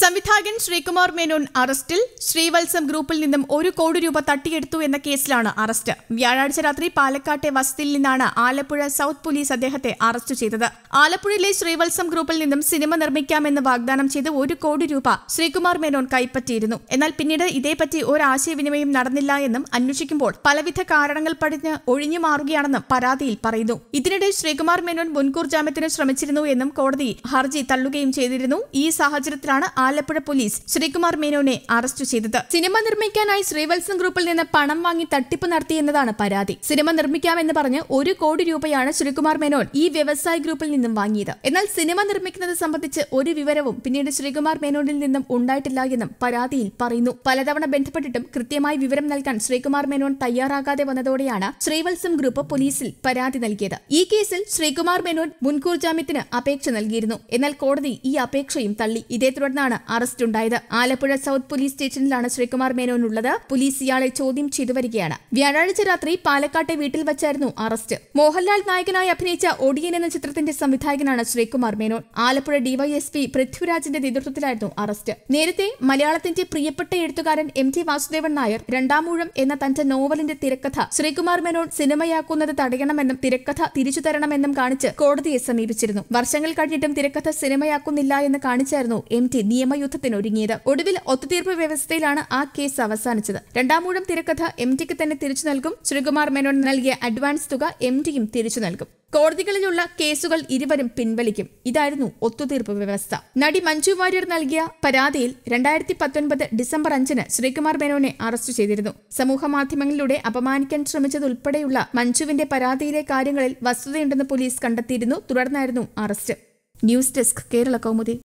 സംവിധായകൻ ശ്രീകുമാർ മേനോൻ അറസ്റ്റിൽ ശ്രീവത്സം ഗ്രൂപ്പിൽ നിന്നും ഒരു കോടി രൂപ തട്ടിയെടുത്തു എന്ന കേസിലാണ് അറസ്റ്റ് വ്യാഴാഴ്ച രാത്രി പാലക്കാട്ടെ വസതിയിൽ നിന്നാണ് ആലപ്പുഴ സൗത്ത് പോലീസ് അദ്ദേഹത്തെ അറസ്റ്റ് ചെയ്തത് ആലപ്പുഴയിലെ ശ്രീവത്സം ഗ്രൂപ്പിൽ നിന്നും സിനിമ നിർമ്മിക്കാമെന്ന് വാഗ്ദാനം ചെയ്ത് ഒരു കോടി രൂപ ശ്രീകുമാർ മേനോൻ കൈപ്പറ്റിയിരുന്നു എന്നാൽ പിന്നീട് ഇതേപ്പറ്റി ഒരു ആശയവിനിമയം നടന്നില്ല എന്നും അന്വേഷിക്കുമ്പോൾ പലവിധ കാരണങ്ങൾ പടിഞ്ഞ് ഒഴിഞ്ഞു മാറുകയാണെന്നും പരാതിയിൽ പറയുന്നു ഇതിനിടെ ശ്രീകുമാർ മേനോൻ മുൻകൂർ ജാമ്യത്തിന് ശ്രമിച്ചിരുന്നു എന്നും കോടതി ഹർജി തള്ളുകയും ചെയ്തിരുന്നു ഈ സാഹചര്യത്തിലാണ് ആലപ്പുഴ പോലീസ് ശ്രീകുമാർ മേനോനെ അറസ്റ്റ് ചെയ്തത് സിനിമ നിർമ്മിക്കാനായി ശ്രീവത്സൻ ഗ്രൂപ്പിൽ നിന്ന് പണം വാങ്ങി തട്ടിപ്പ് നടത്തിയെന്നതാണ് പരാതി സിനിമ നിർമ്മിക്കാമെന്ന് പറഞ്ഞ് ഒരു കോടി രൂപയാണ് ശ്രീകുമാർ മേനോൻ ഈ വ്യവസായ ഗ്രൂപ്പിൽ നിന്നും വാങ്ങിയത് എന്നാൽ സിനിമ നിർമ്മിക്കുന്നത് സംബന്ധിച്ച് ഒരു വിവരവും പിന്നീട് ശ്രീകുമാർ മേനോനിൽ നിന്നും ഉണ്ടായിട്ടില്ല എന്നും പരാതിയിൽ പറയുന്നു പലതവണ ബന്ധപ്പെട്ടിട്ടും കൃത്യമായി വിവരം നൽകാൻ ശ്രീകുമാർ മേനോൻ തയ്യാറാകാതെ വന്നതോടെയാണ് ശ്രീവത്സം ഗ്രൂപ്പ് പോലീസിൽ പരാതി നൽകിയത് ഈ കേസിൽ ശ്രീകുമാർ മേനോൻ മുൻകൂർ ജാമ്യത്തിന് അപേക്ഷ നൽകിയിരുന്നു എന്നാൽ കോടതി ഈ അപേക്ഷയും തള്ളി ഇതേ തുടർന്ന് തുടർന്നാണ് അറസ്റ്റുണ്ടായത് ആലപ്പുഴ സൌത്ത് പോലീസ് സ്റ്റേഷനിലാണ് ശ്രീകുമാർ മേനോനുള്ളത് പോലീസ് ഇയാളെ ചോദ്യം ചെയ്തു വരികയാണ് വ്യാഴാഴ്ച രാത്രി പാലക്കാട്ടെ വീട്ടിൽ വച്ചായിരുന്നു അറസ്റ്റ് മോഹൻലാൽ നായകനായി അഭിനയിച്ച ഒടിയൻ എന്ന ചിത്രത്തിന്റെ സംവിധായകനാണ് ശ്രീകുമാർ മേനോൻ ആലപ്പുഴ ഡിവൈഎസ്പി പൃഥ്വിരാജിന്റെ നേതൃത്വത്തിലായിരുന്നു അറസ്റ്റ് നേരത്തെ മലയാളത്തിന്റെ പ്രിയപ്പെട്ട എഴുത്തുകാരൻ എം ടി വാസുദേവൻ നായർ രണ്ടാമൂഴം എന്ന തന്റെ നോവലിന്റെ തിരക്കഥ ശ്രീകുമാർ മേനോൻ സിനിമയാക്കുന്നത് തടയണമെന്നും തിരക്കഥ തിരിച്ചു തരണമെന്നും കാണിച്ച് കോടതിയെ സമീപിച്ചിരുന്നു വർഷങ്ങൾ കഴിഞ്ഞിട്ടും തിരക്കഥ സിനിമയാക്കുന്നില്ല എന്ന് കാണിച്ചായിരുന്നു എം ടി നിയമയുദ്ധത്തിനൊരുങ്ങിയത് ഒടുവിൽ ഒത്തുതീർപ്പ് വ്യവസ്ഥയിലാണ് ആ കേസ് അവസാനിച്ചത് രണ്ടാമൂഴം തിരക്കഥ എം ടിക്ക് തന്നെ തിരിച്ചു നൽകും ശ്രീകുമാർ മേനോൻ നൽകിയ അഡ്വാൻസ് തുക എം ടിയും തിരിച്ചു നൽകും കോടതികളിലുള്ള കേസുകൾ ഇരുവരും പിൻവലിക്കും ഇതായിരുന്നു ഒത്തുതീർപ്പ് വ്യവസ്ഥ നടി മഞ്ജു വാര്യർ നൽകിയ പരാതിയിൽ രണ്ടായിരത്തി പത്തൊൻപത് ഡിസംബർ അഞ്ചിന് ശ്രീകുമാർ മേനോനെ അറസ്റ്റ് ചെയ്തിരുന്നു സമൂഹ മാധ്യമങ്ങളിലൂടെ അപമാനിക്കാൻ ശ്രമിച്ചതുൾപ്പെടെയുള്ള മഞ്ജുവിന്റെ പരാതിയിലെ കാര്യങ്ങളിൽ വസ്തുതയുണ്ടെന്ന് പോലീസ് കണ്ടെത്തിയിരുന്നു തുടർന്നായിരുന്നു arrest news desk Kerala Kaumudi